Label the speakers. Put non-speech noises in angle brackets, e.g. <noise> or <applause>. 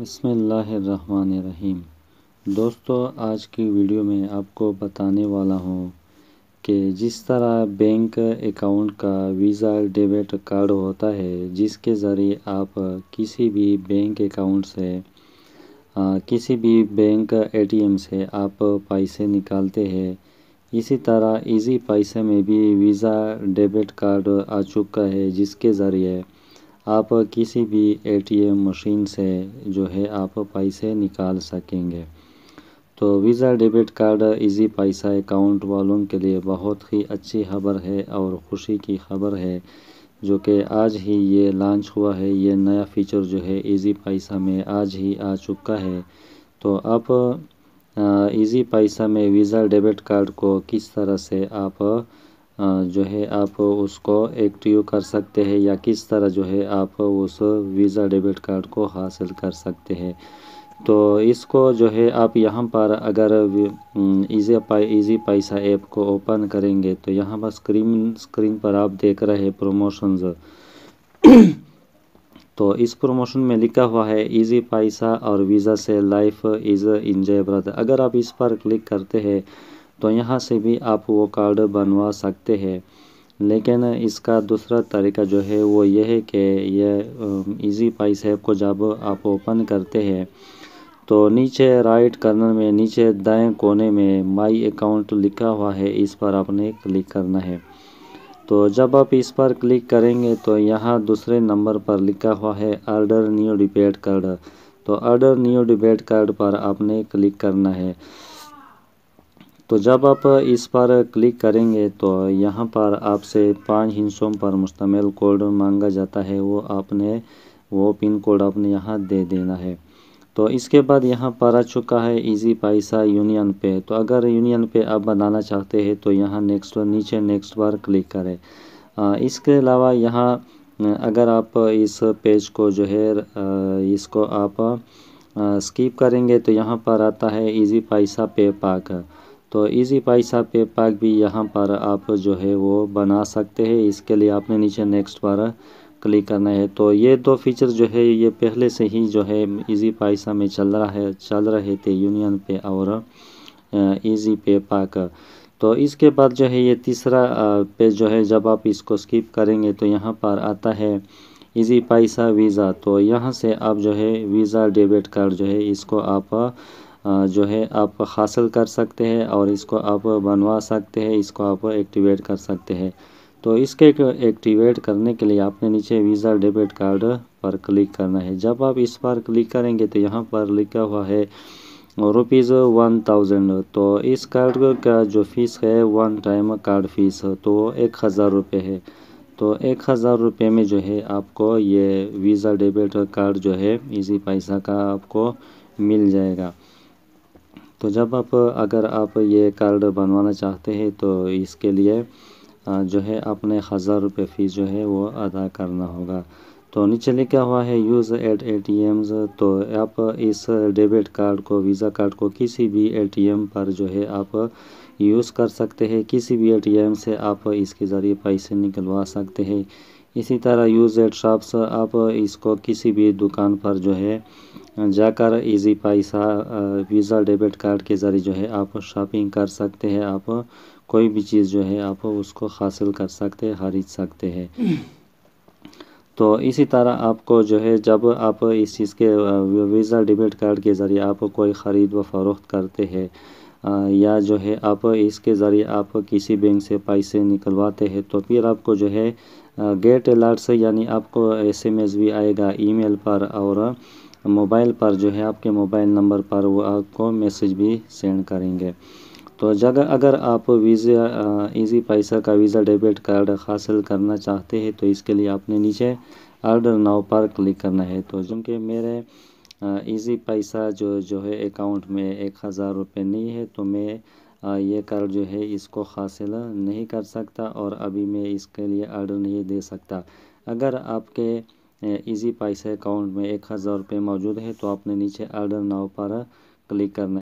Speaker 1: बसमीम दोस्तों आज की वीडियो में आपको बताने वाला हूँ कि जिस तरह बैंक अकाउंट का वीज़ा डेबिट कार्ड होता है जिसके ज़रिए आप किसी भी बैंक अकाउंट से आ, किसी भी बैंक एटीएम से आप पैसे निकालते हैं इसी तरह इजी पैसे में भी वीज़ा डेबिट कार्ड आ चुका है जिसके ज़रिए आप किसी भी एटीएम मशीन से जो है आप पैसे निकाल सकेंगे तो Visa debit card Easypaisa account वालों के लिए बहुत ही अच्छी खबर है और ख़ुशी की खबर है जो कि आज ही ये लॉन्च हुआ है ये नया फीचर जो है इजी पैसा में आज ही आ चुका है तो आप इजी पैसा में वीज़ा डेबिट कार्ड को किस तरह से आप जो है आप उसको एक्टिव कर सकते हैं या किस तरह जो है आप उस वीज़ा डेबिट कार्ड को हासिल कर सकते हैं तो इसको जो है आप यहाँ पर अगर ईजी पा, ईजी पैसा ऐप को ओपन करेंगे तो यहाँ पर स्क्रीन स्क्रीन पर आप देख रहे हैं प्रमोशंस <coughs> तो इस प्रमोशन में लिखा हुआ है इजी पैसा और वीज़ा से लाइफ इज़ इंजॉयब्रद अगर आप इस पर क्लिक करते हैं तो यहाँ से भी आप वो कार्ड बनवा सकते हैं लेकिन इसका दूसरा तरीका जो है वो ये है कि ये इजी पाइस ऐप को जब आप ओपन करते हैं तो नीचे राइट कर्नर में नीचे दाएं कोने में माई अकाउंट लिखा हुआ है इस पर आपने क्लिक करना है तो जब आप इस पर क्लिक करेंगे तो यहाँ दूसरे नंबर पर लिखा हुआ है आर्डर न्यू डिबेट कार्ड तो आर्डर न्यू डिबेट कार्ड पर आपने क्लिक करना है तो जब आप इस पर क्लिक करेंगे तो यहाँ पर आपसे पाँच हिस्सों पर मुश्तमल कोड मांगा जाता है वो आपने वो पिन कोड आपने यहाँ दे देना है तो इसके बाद यहाँ पर आ चुका है इजी पैसा यूनियन पे तो अगर यूनियन पे आप बनाना चाहते हैं तो यहाँ नेक्स्ट नीचे नेक्स्ट बार क्लिक करें इसके अलावा यहाँ अगर आप इस पेज को जो है इसको आप स्किप करेंगे तो यहाँ पर आता है इजी पैसा पे पाक तो इजी पैसा पे पैक भी यहाँ पर आप जो है वो बना सकते हैं इसके लिए आपने नीचे नेक्स्ट पर क्लिक करना है तो ये दो फीचर जो है ये पहले से ही जो है इजी पैसा में चल रहा है चल रहे थे यूनियन पे और इजी पे पैक तो इसके बाद जो है ये तीसरा पे जो है जब आप इसको स्किप करेंगे तो यहाँ पर आता है इजी पैसा वीज़ा तो यहाँ से आप जो है वीज़ा डेबिट कार्ड जो है इसको आप जो है आप हासिल कर सकते हैं और इसको आप बनवा सकते हैं इसको आप एक्टिवेट कर सकते हैं तो इसके एक्टिवेट करने के लिए आपने नीचे वीज़ा डेबिट कार्ड पर क्लिक करना है जब आप इस पर क्लिक करेंगे तो यहाँ पर लिखा हुआ है रुपीज़ वन थाउजेंड तो इस कार्ड का जो फीस है वन टाइम कार्ड फीस तो एक हज़ार रुपये है तो एक हज़ार रुपये में जो है आपको ये वीज़ा डेबिट कार्ड जो है इसी पैसा का आपको मिल जाएगा तो जब आप अगर आप ये कार्ड बनवाना चाहते हैं तो इसके लिए जो है आपने हज़ार रुपये फ़ीस जो है वो अदा करना होगा तो नीचे लिखा हुआ है use at A T Ms तो आप इस डेबिट कार्ड को वीज़ा कार्ड को किसी भी ए टी एम पर जो है आप यूज़ कर सकते हैं किसी भी ए टी एम से आप इसके ज़रिए पैसे निकलवा सकते हैं इसी तरह यूज एट शॉप्स आप इसको किसी भी दुकान पर जो है जाकर इजी पैसा वीज़ा डेबिट कार्ड के ज़रिए जो है आप शॉपिंग कर सकते हैं आप कोई भी चीज़ जो है आप उसको हासिल कर सकते हैं खरीद सकते हैं <clears throat> तो इसी तरह आपको जो है जब आप इस चीज़ के वीज़ा डेबिट कार्ड के ज़रिए आप कोई ख़रीद व फरोख्त करते हैं या जो है आप इसके ज़रिए आप किसी बैंक से पैसे निकलवाते हैं तो फिर आपको जो है गेट अलर्ट्स से यानी आपको एस भी आएगा ईमेल पर और मोबाइल पर जो है आपके मोबाइल नंबर पर वो आपको मैसेज भी सेंड करेंगे तो जगह अगर आप वीज़ा इजी पैसा का वीज़ा डेबिट कार्ड हासिल करना चाहते हैं तो इसके लिए आपने नीचे आर्डर नाव पर क्लिक करना है तो चूँकि मेरे इजी पैसा जो जो है अकाउंट में एक हज़ार रुपये नहीं है तो मैं ये कार जो है इसको हासिल नहीं कर सकता और अभी मैं इसके लिए आर्डर नहीं दे सकता अगर आपके इजी पैसे अकाउंट में एक हज़ार रुपये मौजूद है तो आपने नीचे आर्डर नाव पर क्लिक करना